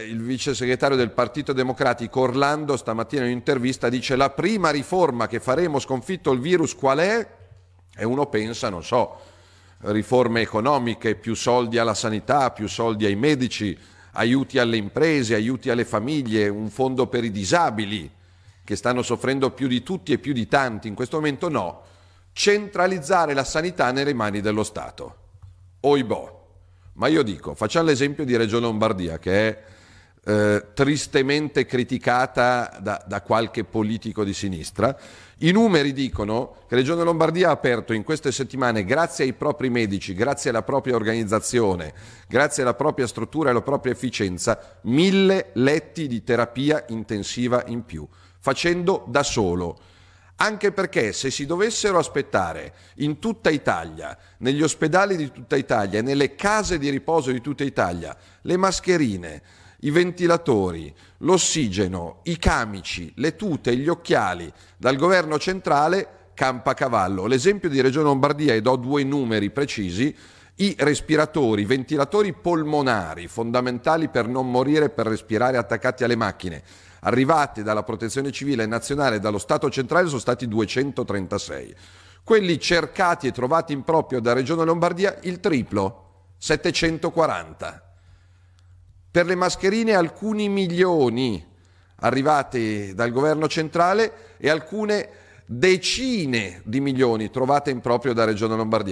Il vice segretario del Partito Democratico Orlando stamattina in un'intervista dice la prima riforma che faremo sconfitto il virus qual è? E uno pensa, non so, riforme economiche, più soldi alla sanità, più soldi ai medici, aiuti alle imprese, aiuti alle famiglie, un fondo per i disabili che stanno soffrendo più di tutti e più di tanti. In questo momento no, centralizzare la sanità nelle mani dello Stato. Oibò. Ma io dico, facciamo l'esempio di Regione Lombardia che è eh, tristemente criticata da, da, qualche politico di sinistra. I numeri dicono che Regione Lombardia ha aperto in queste settimane, grazie ai propri medici, grazie alla propria organizzazione, grazie alla propria struttura e alla propria efficienza, mille letti di terapia intensiva in più, facendo da solo anche perché se si dovessero aspettare in tutta Italia, negli ospedali di tutta Italia, nelle case di riposo di tutta Italia, le mascherine, i ventilatori, l'ossigeno, i camici, le tute, gli occhiali dal governo centrale campa cavallo. L'esempio di Regione Lombardia, e do due numeri precisi, i respiratori, i ventilatori polmonari, fondamentali per non morire, per respirare attaccati alle macchine, arrivati dalla Protezione Civile Nazionale e dallo Stato Centrale sono stati 236. Quelli cercati e trovati in proprio da Regione Lombardia, il triplo, 740. Per le mascherine alcuni milioni arrivate dal governo centrale e alcune decine di milioni trovate in proprio da Regione Lombardia.